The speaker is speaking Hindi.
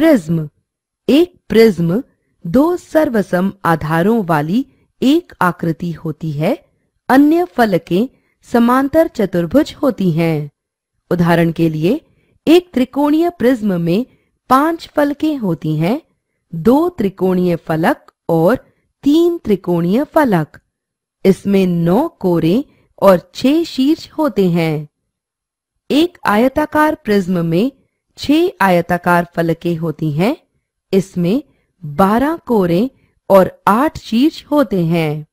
प्रिज्म एक प्रिज्म दो सर्वसम आधारों वाली एक आकृति होती है अन्य फलकें समांतर चतुर्भुज होती हैं उदाहरण के लिए एक त्रिकोणीय प्रिज्म में पांच फलकें होती हैं दो त्रिकोणीय फलक और तीन त्रिकोणीय फलक इसमें नौ कोरे और छह शीर्ष होते हैं एक आयताकार प्रिज्म में छह आयताकार फलके होती हैं इसमें बारह कोरे और आठ शीर्ष होते हैं